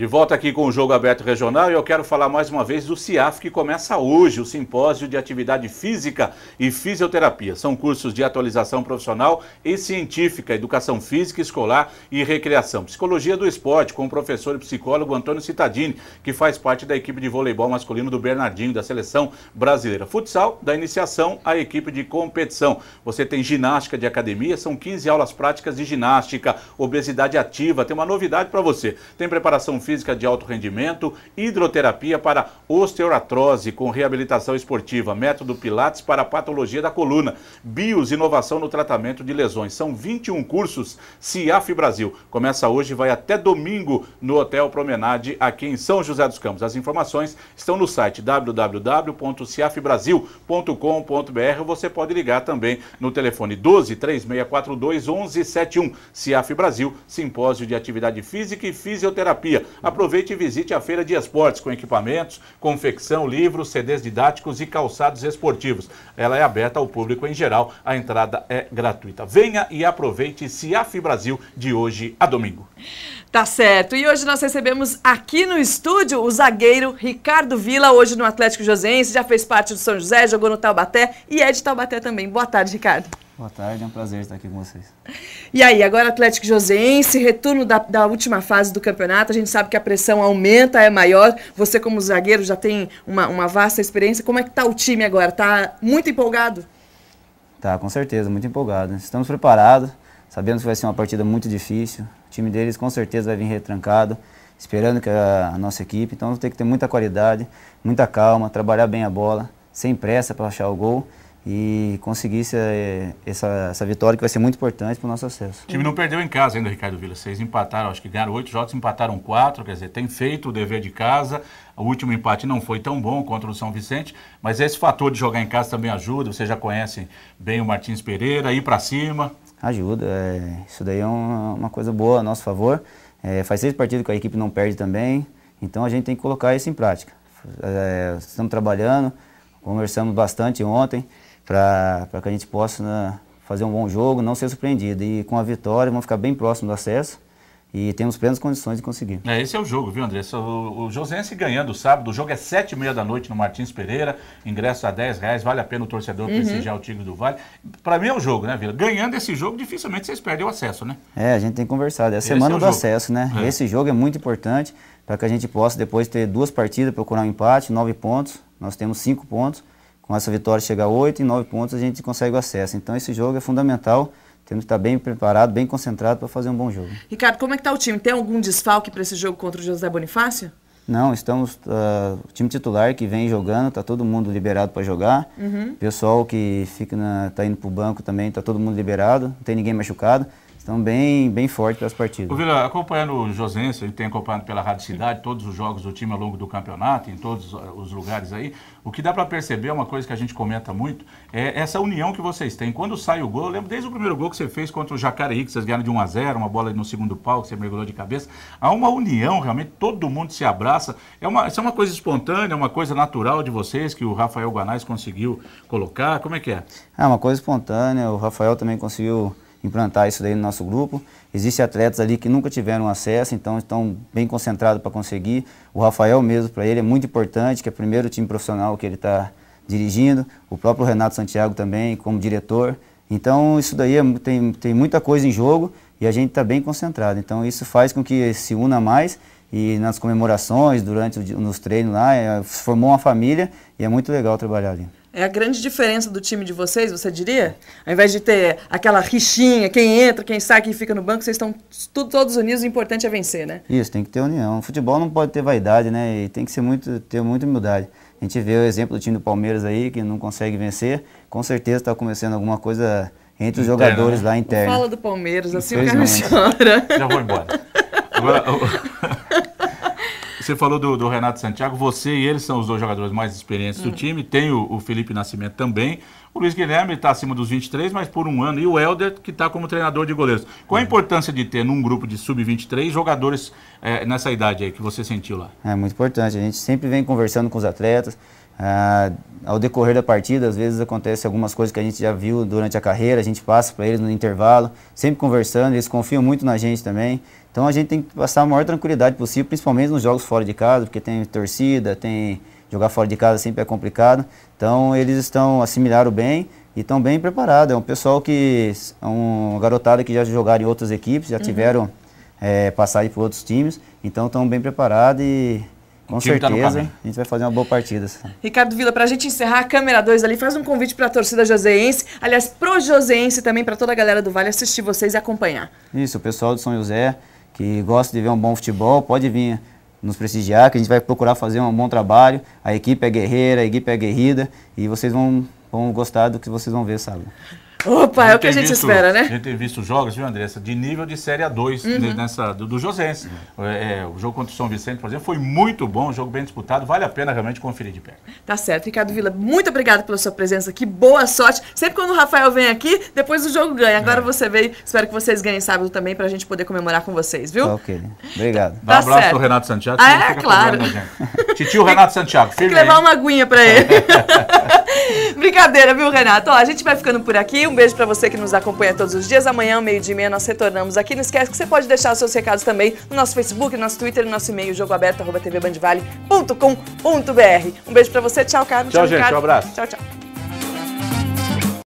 De volta aqui com o Jogo Aberto Regional e eu quero falar mais uma vez do CIAF que começa hoje, o Simpósio de Atividade Física e Fisioterapia. São cursos de atualização profissional e científica, educação física, escolar e recreação. Psicologia do esporte com o professor e psicólogo Antônio Citadini, que faz parte da equipe de voleibol masculino do Bernardinho, da seleção brasileira. Futsal, da iniciação à equipe de competição. Você tem ginástica de academia, são 15 aulas práticas de ginástica, obesidade ativa, tem uma novidade para você. Tem preparação física física de alto rendimento, hidroterapia para osteoartrose com reabilitação esportiva, método Pilates para patologia da coluna, BIOS, inovação no tratamento de lesões. São 21 cursos CIAF Brasil. Começa hoje e vai até domingo no Hotel Promenade aqui em São José dos Campos. As informações estão no site www.ciafbrasil.com.br. Você pode ligar também no telefone 12 3642 1171. CIAF Brasil, simpósio de atividade física e fisioterapia aproveite e visite a Feira de Esportes, com equipamentos, confecção, livros, CDs didáticos e calçados esportivos. Ela é aberta ao público em geral, a entrada é gratuita. Venha e aproveite CIAF Brasil de hoje a domingo. Tá certo. E hoje nós recebemos aqui no estúdio o zagueiro Ricardo Vila, hoje no Atlético Josense, já fez parte do São José, jogou no Taubaté e é de Taubaté também. Boa tarde, Ricardo. Boa tarde, é um prazer estar aqui com vocês. E aí, agora Atlético Josense, retorno da, da última fase do campeonato. A gente sabe que a pressão aumenta, é maior. Você, como zagueiro, já tem uma, uma vasta experiência. Como é que está o time agora? Está muito empolgado? Tá, com certeza, muito empolgado. Estamos preparados, sabemos que vai ser uma partida muito difícil. O time deles com certeza vai vir retrancado, esperando que a, a nossa equipe. Então tem que ter muita qualidade, muita calma, trabalhar bem a bola, sem pressa para achar o gol e conseguisse eh, essa, essa vitória que vai ser muito importante para o nosso acesso. O time não perdeu em casa ainda, Ricardo Vila. Vocês empataram, acho que ganharam oito jogos, empataram quatro, quer dizer, tem feito o dever de casa. O último empate não foi tão bom contra o São Vicente, mas esse fator de jogar em casa também ajuda. Vocês já conhecem bem o Martins Pereira, ir para cima. Ajuda, é, isso daí é uma, uma, coisa boa a nosso favor. É, faz seis partidas que a equipe não perde também, então a gente tem que colocar isso em prática. É, estamos trabalhando, conversamos bastante ontem para que a gente possa né, fazer um bom jogo, não ser surpreendido. E com a vitória, vamos ficar bem próximo do acesso e temos plenas condições de conseguir. É, esse é o jogo, viu, André? O, o Josense ganhando sábado, o jogo é sete e meia da noite no Martins Pereira, ingresso a 10 reais, vale a pena o torcedor uhum. prestigiar o time do Vale. Para mim é o jogo, né, Vila? Ganhando esse jogo, dificilmente vocês perdem o acesso, né? É, a gente tem conversado, é a semana é do jogo. acesso, né? É. Esse jogo é muito importante para que a gente possa depois ter duas partidas, procurar um empate, nove pontos, nós temos cinco pontos, com essa vitória chegar a 8 e 9 pontos, a gente consegue o acesso. Então esse jogo é fundamental. Temos que estar bem preparado, bem concentrado para fazer um bom jogo. Ricardo, como é que está o time? Tem algum desfalque para esse jogo contra o José Bonifácio? Não, estamos. Uh, o time titular que vem jogando, está todo mundo liberado para jogar. Uhum. Pessoal que fica tá indo para o banco também, está todo mundo liberado, não tem ninguém machucado. Então, bem, bem forte para as partidas. Vila, acompanhando o Josense, ele tem acompanhado pela Rádio Cidade todos os jogos do time ao longo do campeonato, em todos os lugares aí. O que dá para perceber, uma coisa que a gente comenta muito, é essa união que vocês têm. Quando sai o gol, eu lembro desde o primeiro gol que você fez contra o Jacareí, que vocês ganharam de 1 a 0 uma bola no segundo pau que você mergulhou de cabeça. Há uma união, realmente, todo mundo se abraça. É uma, isso é uma coisa espontânea, é uma coisa natural de vocês, que o Rafael Guanais conseguiu colocar. Como é que é? É uma coisa espontânea, o Rafael também conseguiu implantar isso daí no nosso grupo. Existem atletas ali que nunca tiveram acesso, então estão bem concentrados para conseguir. O Rafael mesmo, para ele, é muito importante, que é o primeiro time profissional que ele está dirigindo. O próprio Renato Santiago também, como diretor. Então, isso daí é, tem, tem muita coisa em jogo e a gente está bem concentrado. Então, isso faz com que se una mais e nas comemorações, durante nos treinos lá, é, formou uma família e é muito legal trabalhar ali. É a grande diferença do time de vocês, você diria? Ao invés de ter aquela rixinha, quem entra, quem sai, quem fica no banco, vocês estão tudo, todos unidos, o importante é vencer, né? Isso, tem que ter união. O futebol não pode ter vaidade, né? E tem que ser muito, ter muita humildade. A gente vê o exemplo do time do Palmeiras aí, que não consegue vencer, com certeza está começando alguma coisa entre os jogadores né? lá interno. Fala do Palmeiras, assim o cara chora. Já vou embora. Agora, você falou do, do, Renato Santiago, você e ele são os dois jogadores mais experientes hum. do time. Tem o, o, Felipe Nascimento também. O Luiz Guilherme está acima dos 23, mas por um ano. E o Helder, que está como treinador de goleiros. Qual a hum. importância de ter num grupo de sub-23 jogadores é, nessa idade aí que você sentiu lá? É muito importante. A gente sempre vem conversando com os atletas, ah, ao decorrer da partida, às vezes acontece algumas coisas que a gente já viu durante a carreira, a gente passa para eles no intervalo, sempre conversando, eles confiam muito na gente também. Então a gente tem que passar a maior tranquilidade possível, principalmente nos jogos fora de casa, porque tem torcida, tem jogar fora de casa sempre é complicado. Então eles estão assimilaram bem e estão bem preparados. É um pessoal que é um garotada que já jogaram em outras equipes, já uhum. tiveram é, eh, passagem por outros times, então estão bem preparados e com tá certeza, tá a gente vai fazer uma boa partida. Ricardo Vila, para a gente encerrar, a câmera 2 ali, faz um convite para a torcida joseense, aliás, pro joseense também, para toda a galera do Vale assistir vocês e acompanhar. Isso, o pessoal do São José, que gosta de ver um bom futebol, pode vir nos prestigiar, que a gente vai procurar fazer um bom trabalho. A equipe é guerreira, a equipe é guerrida e vocês vão, vão gostar do que vocês vão ver sábado. Opa, é o que a gente visto, espera, né? A gente tem visto jogos, viu, Andressa, de nível de Série A2 né, uhum. nessa, do, do Josense. Uhum. É, é, o jogo contra o São Vicente, por exemplo, foi muito bom, um jogo bem disputado, vale a pena realmente conferir de perto. Tá certo. Ricardo Vila, muito obrigado pela sua presença aqui, boa sorte. Sempre quando o Rafael vem aqui, depois o jogo ganha. Agora é. você veio, espero que vocês ganhem sábado também pra gente poder comemorar com vocês, viu? Tá ok, obrigado. Dá tá um abraço certo. pro Renato Santiago. Ah, é, claro. Titio Renato Santiago, firme Tem que levar aí. uma aguinha pra ele. Brincadeira, viu, Renato? Ó, a gente vai ficando por aqui. Um beijo para você que nos acompanha todos os dias. Amanhã, meio-dia e meia, nós retornamos aqui. Não esquece que você pode deixar os seus recados também no nosso Facebook, no nosso Twitter, no nosso e-mail, jogoaberto.tvbandivale.com.br. Um beijo para você. Tchau, Carlos. Tchau, tchau gente. Ricardo. Um abraço. Tchau, tchau.